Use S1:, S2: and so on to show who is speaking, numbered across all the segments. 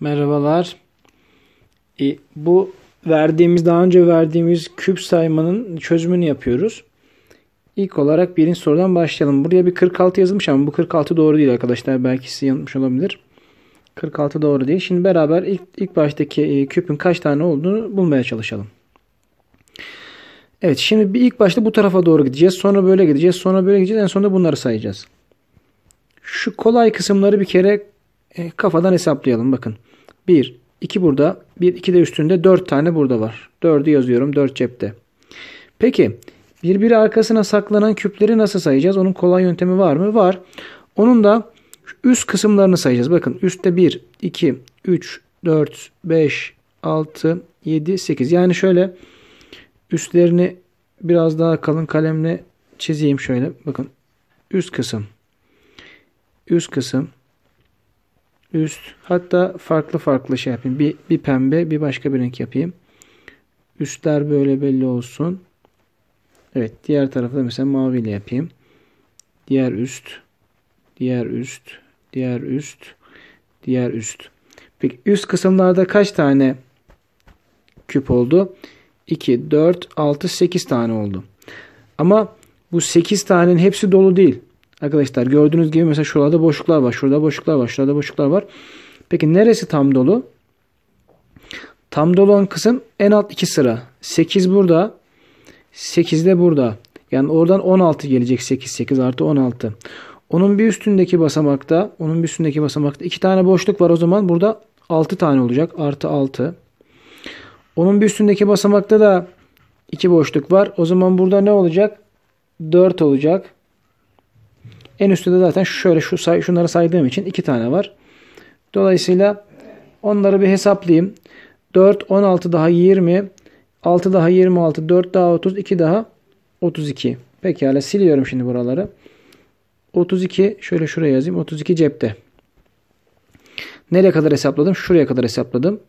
S1: Merhabalar. E, bu verdiğimiz daha önce verdiğimiz küp saymanın çözümünü yapıyoruz. İlk olarak birinci sorudan başlayalım. Buraya bir 46 yazılmış ama bu 46 doğru değil arkadaşlar. Belki size yanılmış olabilir. 46 doğru değil. Şimdi beraber ilk, ilk baştaki e, küpün kaç tane olduğunu bulmaya çalışalım. Evet şimdi bir ilk başta bu tarafa doğru gideceğiz. Sonra böyle gideceğiz. Sonra böyle gideceğiz. En sonunda bunları sayacağız. Şu kolay kısımları bir kere e, kafadan hesaplayalım bakın. 1, 2 burada, 1, 2 de üstünde 4 tane burada var. 4'ü yazıyorum 4 cepte. Peki birbiri arkasına saklanan küpleri nasıl sayacağız? Onun kolay yöntemi var mı? Var. Onun da üst kısımlarını sayacağız. Bakın üstte 1, 2, 3, 4, 5, 6, 7, 8. Yani şöyle üstlerini biraz daha kalın kalemle çizeyim şöyle. Bakın üst kısım. Üst kısım üst. Hatta farklı farklı şey yapayım. Bir, bir pembe bir başka bir renk yapayım. Üstler böyle belli olsun. Evet diğer tarafta mesela maviyle yapayım. Diğer üst. Diğer üst. Diğer üst. Diğer üst. Peki üst kısımlarda kaç tane küp oldu? 2, 4, 6, 8 tane oldu. Ama bu 8 tanenin hepsi dolu değil. Arkadaşlar gördüğünüz gibi mesela şurada boşluklar var. Şurada boşluklar var. Şurada boşluklar var. Peki neresi tam dolu? Tam dolu olan kısım en alt iki sıra. 8 burada. 8 de burada. Yani oradan 16 gelecek 8. 8 artı 16. Onun bir üstündeki basamakta, onun bir üstündeki basamakta iki tane boşluk var. O zaman burada 6 tane olacak. Artı 6. Onun bir üstündeki basamakta da iki boşluk var. O zaman burada ne olacak? 4 olacak. En üstte de zaten şöyle şu say şunları saydığım için iki tane var. Dolayısıyla onları bir hesaplayayım. 4, 16 daha 20, 6 daha 26, 4 daha 30, 2 daha 32. Pekala siliyorum şimdi buraları. 32 şöyle şuraya yazayım. 32 cepte. Nereye kadar hesapladım? Şuraya kadar hesapladım.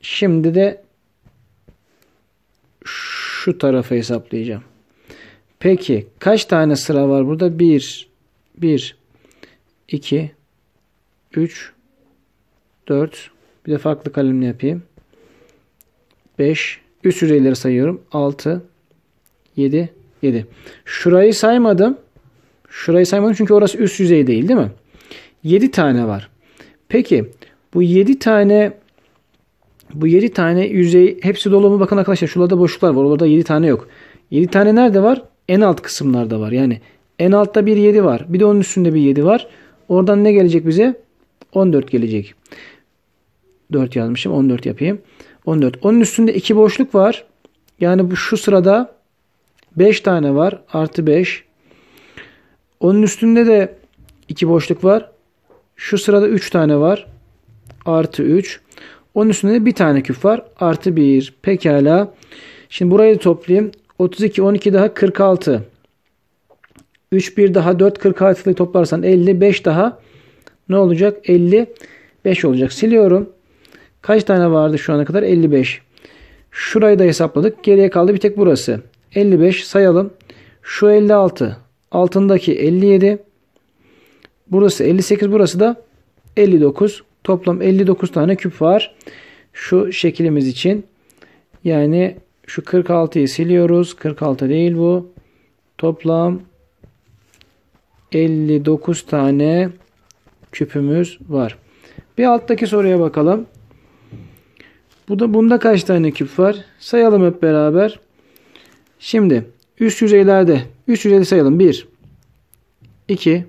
S1: Şimdi de şu tarafı hesaplayacağım. Peki kaç tane sıra var burada? 1, 1, 2, 3, 4. Bir de farklı kalemle yapayım. 5. Üst yüzeyleri sayıyorum. 6, 7, 7. Şurayı saymadım. Şurayı saymadım çünkü orası üst yüzey değil değil mi? 7 tane var. Peki bu 7 tane bu 7 tane yüzey hepsi dolu mu? Bakın arkadaşlar şurada boşluklar var. Orada 7 tane yok. 7 tane nerede var? en alt kısımlarda var. Yani en altta bir 7 var. Bir de onun üstünde bir 7 var. Oradan ne gelecek bize? 14 gelecek. 4 yazmışım. 14 yapayım. 14. Onun üstünde 2 boşluk var. Yani bu şu sırada 5 tane var. Artı 5. Onun üstünde de 2 boşluk var. Şu sırada 3 tane var. Artı 3. Onun üstünde de bir tane küp var. Artı 1. Pekala. Şimdi burayı toplayayım. 32, 12 daha 46. 3, 1 daha 4, 46'lı toplarsan 50, 5 daha ne olacak? 55 olacak. Siliyorum. Kaç tane vardı şu ana kadar? 55. Şurayı da hesapladık. Geriye kaldı bir tek burası. 55 sayalım. Şu 56. Altındaki 57. Burası 58. Burası da 59. Toplam 59 tane küp var. Şu şeklimiz için. Yani şu 46'yı siliyoruz. 46 değil bu. Toplam 59 tane küpümüz var. Bir alttaki soruya bakalım. Bu da bunda kaç tane küp var? Sayalım hep beraber. Şimdi üst yüzeylerde üst yüzeyi sayalım. 1 2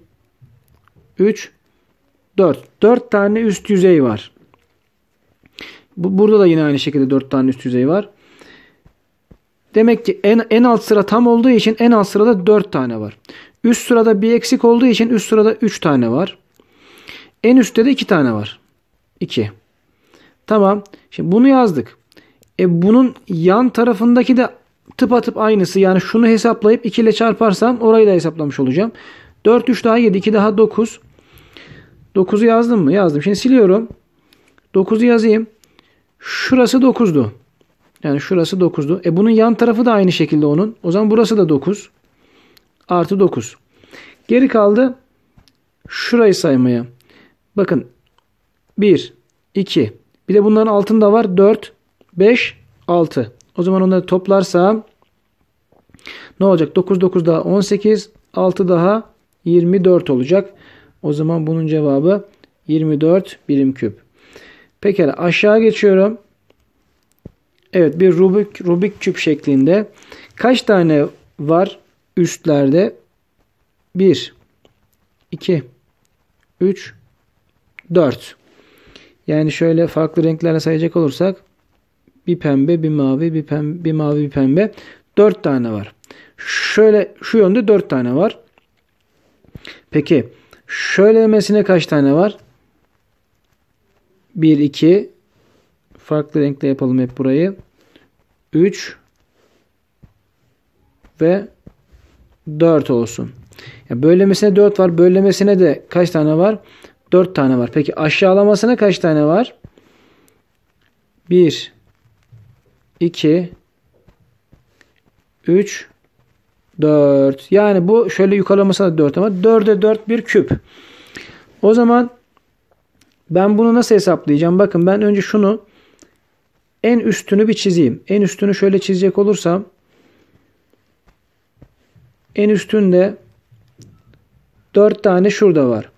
S1: 3 4. 4 tane üst yüzey var. Bu, burada da yine aynı şekilde 4 tane üst yüzey var. Demek ki en, en alt sıra tam olduğu için en alt sırada 4 tane var. Üst sırada bir eksik olduğu için üst sırada 3 tane var. En üstte de 2 tane var. 2. Tamam. Şimdi bunu yazdık. E bunun yan tarafındaki de tıpatıp aynısı. Yani şunu hesaplayıp 2 ile çarparsam orayı da hesaplamış olacağım. 4, 3 daha 7, 2 daha 9. 9'u yazdım mı? Yazdım. Şimdi siliyorum. 9'u yazayım. Şurası 9'du. Yani şurası 9'du. E bunun yan tarafı da aynı şekilde onun. O zaman burası da 9. Artı 9. Geri kaldı şurayı saymaya. Bakın 1, 2. Bir de bunların altında var 4, 5, 6. O zaman onları toplarsam ne olacak? 9, 9 daha 18, 6 daha 24 olacak. O zaman bunun cevabı 24 birim küp. Pekala aşağı geçiyorum. Evet bir Rubik, Rubik küp şeklinde. Kaç tane var üstlerde? 1, 2, 3, 4. Yani şöyle farklı renklerle sayacak olursak bir pembe, bir mavi, bir pembe, bir mavi, bir pembe. 4 tane var. Şöyle şu yönde 4 tane var. Peki şöyle şöylemesine kaç tane var? 1, 2, farklı renkle yapalım hep burayı. 3 ve 4 olsun. Yani böllemesine 4 var. Böllemesine de kaç tane var? 4 tane var. Peki aşağılamasına kaç tane var? 1 2 3 4. Yani bu şöyle yukarılamasına da 4 ama 4'e 4 bir küp. O zaman ben bunu nasıl hesaplayacağım? Bakın ben önce şunu en üstünü bir çizeyim. En üstünü şöyle çizecek olursam en üstünde 4 tane şurada var.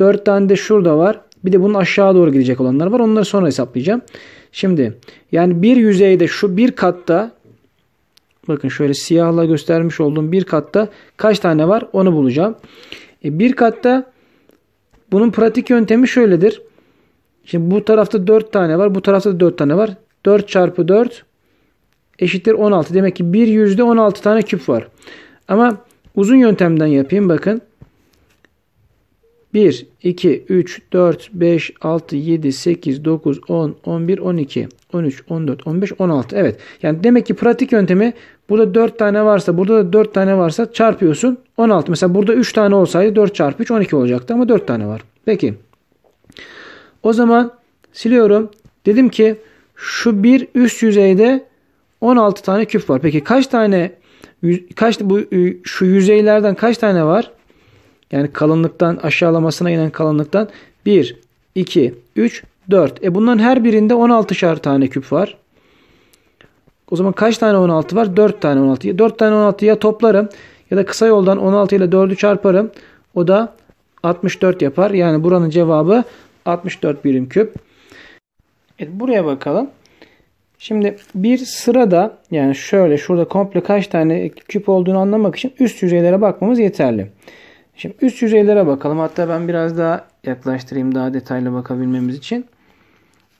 S1: 4 tane de şurada var. Bir de bunun aşağı doğru gidecek olanlar var. Onları sonra hesaplayacağım. Şimdi yani bir yüzeyde şu bir katta bakın şöyle siyahla göstermiş olduğum bir katta kaç tane var onu bulacağım. E, bir katta bunun pratik yöntemi şöyledir. Şimdi bu tarafta 4 tane var. Bu tarafta da 4 tane var. 4 çarpı 4 eşittir 16. Demek ki bir yüzde 16 tane küp var. Ama uzun yöntemden yapayım bakın. 1, 2, 3, 4, 5, 6, 7, 8, 9, 10, 11, 12, 13, 14, 15, 16. Evet. Yani demek ki pratik yöntemi burada 4 tane varsa burada da 4 tane varsa çarpıyorsun 16. Mesela burada 3 tane olsaydı 4 çarpı 3 12 olacaktı ama 4 tane var. Peki. O zaman siliyorum. Dedim ki şu bir üst yüzeyde 16 tane küp var. Peki kaç tane kaç bu şu yüzeylerden kaç tane var? Yani kalınlıktan aşağılamasına inen kalınlıktan 1 2 3 4. E bunların her birinde 16'şar tane küp var. O zaman kaç tane 16 var? 4 tane 16. 4 tane 16 ya toplarım ya da kısa yoldan 16 ile 4'ü çarparım. O da 64 yapar. Yani buranın cevabı 64 birim küp. Evet buraya bakalım. Şimdi bir sırada yani şöyle şurada komple kaç tane küp olduğunu anlamak için üst yüzeylere bakmamız yeterli. Şimdi üst yüzeylere bakalım. Hatta ben biraz daha yaklaştırayım daha detaylı bakabilmemiz için.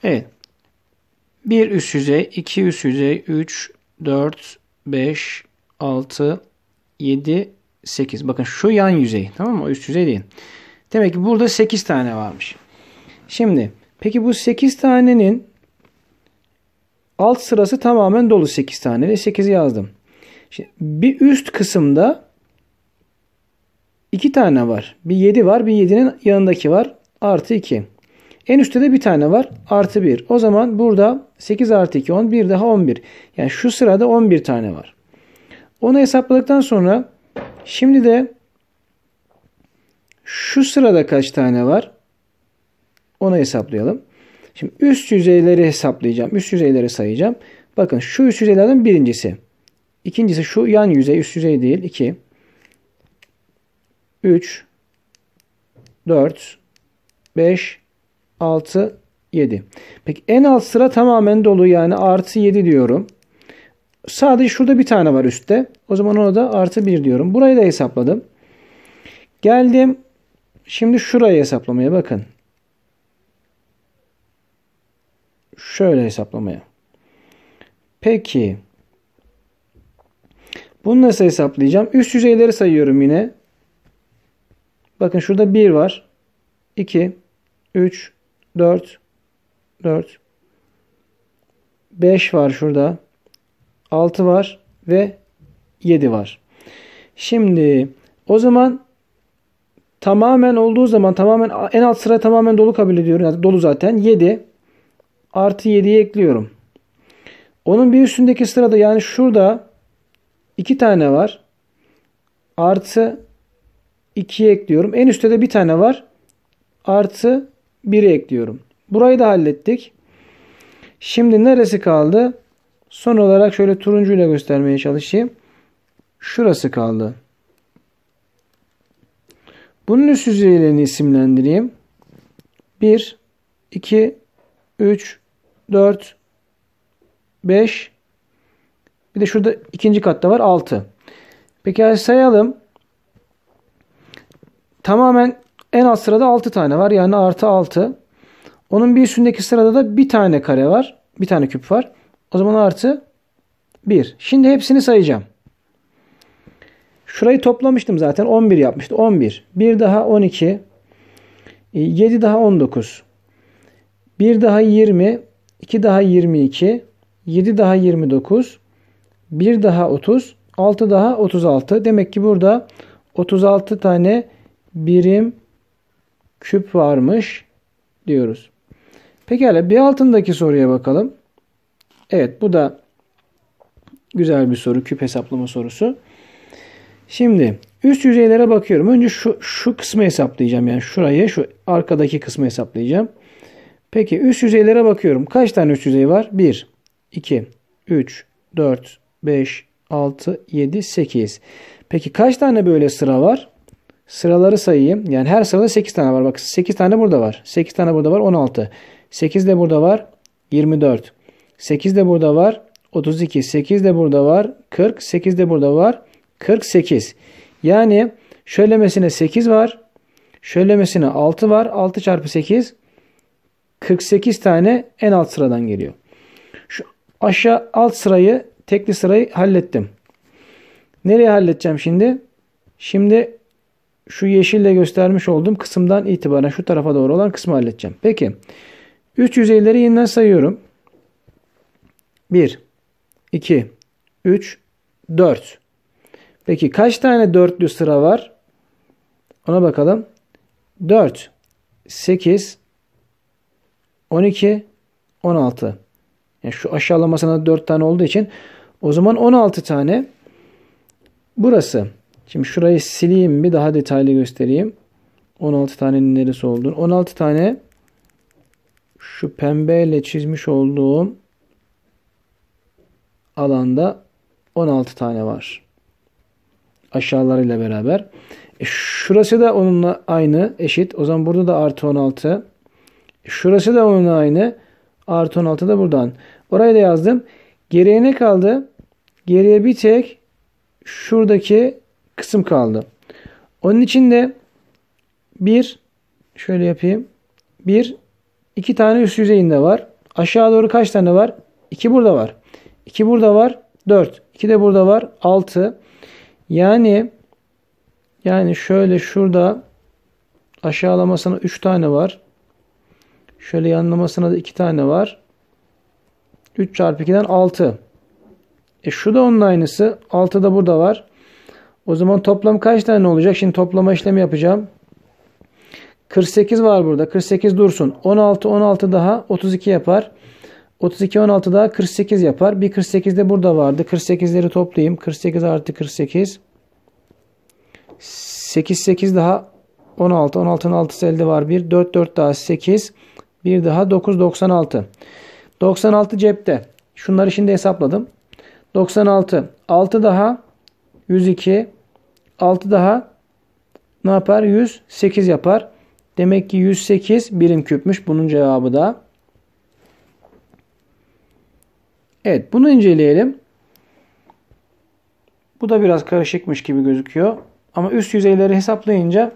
S1: Evet. Bir üst yüzey, iki üst yüzey, 3, 4, 5, 6, 7, 8. Bakın şu yan yüzey tamam mı? O üst yüzey değil. Demek ki burada 8 tane varmış. Şimdi Peki bu 8 tanenin alt sırası tamamen dolu 8 tane. 8'i yazdım. Şimdi bir üst kısımda 2 tane var. Bir 7 var. Bir 7'nin yanındaki var. Artı 2. En üstte de bir tane var. Artı 1. O zaman burada 8 artı 2 10. Bir daha 11. Yani şu sırada 11 tane var. Onu hesapladıktan sonra şimdi de şu sırada kaç tane var? Onu hesaplayalım. Şimdi üst yüzeyleri hesaplayacağım. Üst yüzeyleri sayacağım. Bakın şu üst yüzeylerden birincisi. İkincisi şu yan yüzey. Üst yüzey değil. 2 3 4 5 6 7. Peki en alt sıra tamamen dolu yani artı 7 diyorum. Sadece şurada bir tane var üstte. O zaman ona da artı 1 diyorum. Burayı da hesapladım. Geldim. Şimdi şurayı hesaplamaya bakın. şöyle hesaplamaya. Peki bunu nasıl hesaplayacağım? Üst yüzeyleri sayıyorum yine. Bakın şurada 1 var. 2 3 4 4 5 var şurada. 6 var ve 7 var. Şimdi o zaman tamamen olduğu zaman tamamen en alt sıra tamamen dolu kabul ediyorum. Yani dolu zaten. 7 artı 7'yi ekliyorum. Onun bir üstündeki sırada yani şurada 2 tane var. Artı 2'yi ekliyorum. En üstte de bir tane var. Artı 1'i ekliyorum. Burayı da hallettik. Şimdi neresi kaldı? Son olarak şöyle turuncuyla göstermeye çalışayım. Şurası kaldı. Bunun üst yüzeylerini isimlendireyim. 1, 2, 3, 4, 5. Bir de şurada ikinci katta var 6. Peki sayalım. Tamamen en alt sırada 6 tane var. Yani artı 6. Onun bir üstündeki sırada da bir tane kare var. Bir tane küp var. O zaman artı 1. Şimdi hepsini sayacağım. Şurayı toplamıştım zaten. 11 yapmıştı. 11. 1 daha 12. 7 daha 19. 1 daha 20. 2 daha 22, 7 daha 29, 1 daha 30, 6 daha 36. Demek ki burada 36 tane birim küp varmış diyoruz. Pekala bir altındaki soruya bakalım. Evet bu da güzel bir soru. Küp hesaplama sorusu. Şimdi üst yüzeylere bakıyorum. Önce şu, şu kısmı hesaplayacağım. Yani şurayı şu arkadaki kısmı hesaplayacağım. Peki üst yüzeylere bakıyorum. Kaç tane üst yüzey var? 1, 2, 3, 4, 5, 6, 7, 8. Peki kaç tane böyle sıra var? Sıraları sayayım. Yani her sırada 8 tane var. Bak 8 tane burada var. 8 tane burada var. 16. 8 de burada var. 24. 8 de burada var. 32. 8 de burada var. 40. 8 de burada var. 48. Yani şöylemesine 8 var. Şöylemesine 6 var. 6 çarpı 8 48 tane en alt sıradan geliyor. Şu aşağı alt sırayı, tekli sırayı hallettim. Nereye halledeceğim şimdi? Şimdi şu yeşille göstermiş olduğum kısımdan itibaren şu tarafa doğru olan kısmı halledeceğim. Peki. Üç yüzeyleri yeniden sayıyorum. 1, 2, 3, 4. Peki kaç tane dörtlü sıra var? Ona bakalım. 4, 8, 12, 16. Yani şu aşağılamasına 4 tane olduğu için o zaman 16 tane burası. Şimdi şurayı sileyim bir daha detaylı göstereyim. 16 tanenin neresi olduğunu. 16 tane şu pembeyle çizmiş olduğum alanda 16 tane var. Aşağılarıyla beraber. E şurası da onunla aynı eşit. O zaman burada da artı 16. Şurası da onun aynı. Artı 16 da buradan. Orayı da yazdım. Geriye ne kaldı? Geriye bir tek şuradaki kısım kaldı. Onun için de bir şöyle yapayım. Bir iki tane üst yüzeyinde var. Aşağı doğru kaç tane var? İki burada var. İki burada var. Dört. İki de burada var. Altı. Yani yani şöyle şurada aşağılamasına üç tane var. Şöyle yanlamasına da 2 tane var. 3 çarpı 2'den 6. E şu da onun aynısı. 6 da burada var. O zaman toplam kaç tane olacak? Şimdi toplama işlemi yapacağım. 48 var burada. 48 dursun. 16, 16 daha 32 yapar. 32, 16 daha 48 yapar. Bir 48 de burada vardı. 48'leri toplayayım. 48 artı 48. 8, 8 daha 16. 16'nın 6'sı elde var. 1, 4, 4 daha 8. 8. Bir daha 996. 96 cepte. Şunları şimdi hesapladım. 96. 6 daha 102. 6 daha ne yapar? 108 yapar. Demek ki 108 birim küpmüş. Bunun cevabı da. Evet bunu inceleyelim. Bu da biraz karışıkmış gibi gözüküyor. Ama üst yüzeyleri hesaplayınca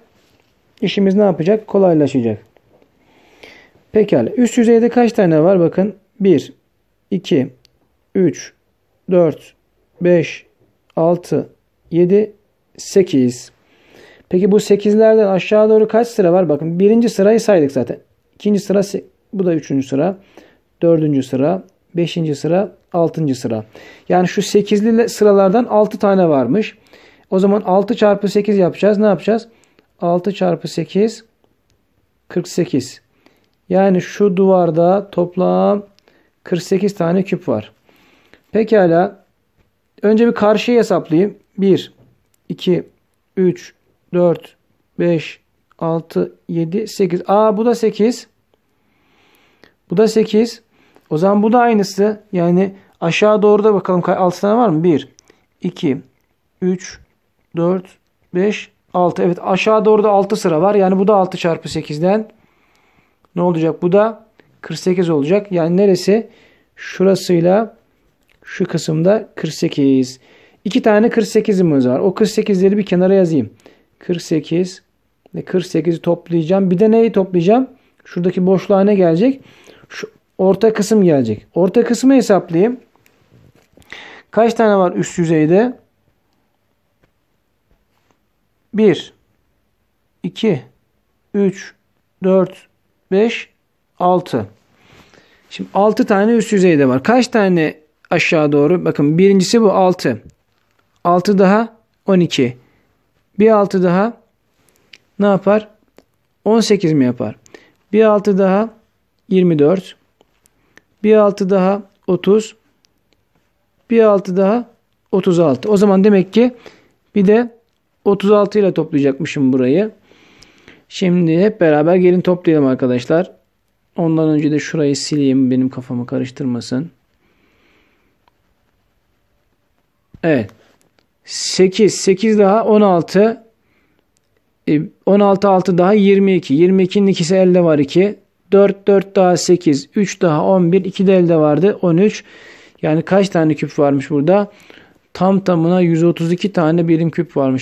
S1: işimiz ne yapacak? Kolaylaşacak. Pekala. Üst yüzeyde kaç tane var? Bakın 1, 2, 3, 4, 5, 6, 7, 8. Peki bu 8'lerden aşağı doğru kaç sıra var? Bakın birinci sırayı saydık zaten. İkinci sıra bu da üçüncü sıra. Dördüncü sıra. Beşinci sıra. Altıncı sıra. Yani şu sekizli sıralardan altı tane varmış. O zaman 6 çarpı 8 yapacağız. Ne yapacağız? 6 çarpı 8 48. Yani şu duvarda toplam 48 tane küp var. Pekala. Önce bir karşıyı hesaplayayım. 1, 2, 3, 4, 5, 6, 7, 8. Aa bu da 8. Bu da 8. O zaman bu da aynısı. Yani aşağı doğru da bakalım. 6 tane var mı? 1, 2, 3, 4, 5, 6. Evet aşağı doğru da 6 sıra var. Yani bu da 6 çarpı 8'den. Ne olacak? Bu da 48 olacak. Yani neresi? Şurasıyla şu kısımda 48. İki tane 48'imiz var. O 48'leri bir kenara yazayım. 48 ve 48'i toplayacağım. Bir de neyi toplayacağım? Şuradaki boşluğa ne gelecek? Şu orta kısım gelecek. Orta kısmı hesaplayayım. Kaç tane var üst yüzeyde? 1 2 3 4 5, 6. Şimdi 6 tane üst yüzeyde var. Kaç tane aşağı doğru? Bakın birincisi bu 6. 6 daha 12. Bir 6 daha ne yapar? 18 mi yapar? Bir 6 daha 24. Bir 6 daha 30. Bir 6 daha 36. O zaman demek ki bir de 36 ile toplayacakmışım burayı. Şimdi hep beraber gelin toplayalım arkadaşlar. Ondan önce de şurayı sileyim. Benim kafamı karıştırmasın. Evet. 8. 8 daha 16. 16 6 daha 22. 22'nin ikisi elde var 2. 4 4 daha 8. 3 daha 11. 2 de elde vardı. 13. Yani kaç tane küp varmış burada? Tam tamına 132 tane birim küp varmış.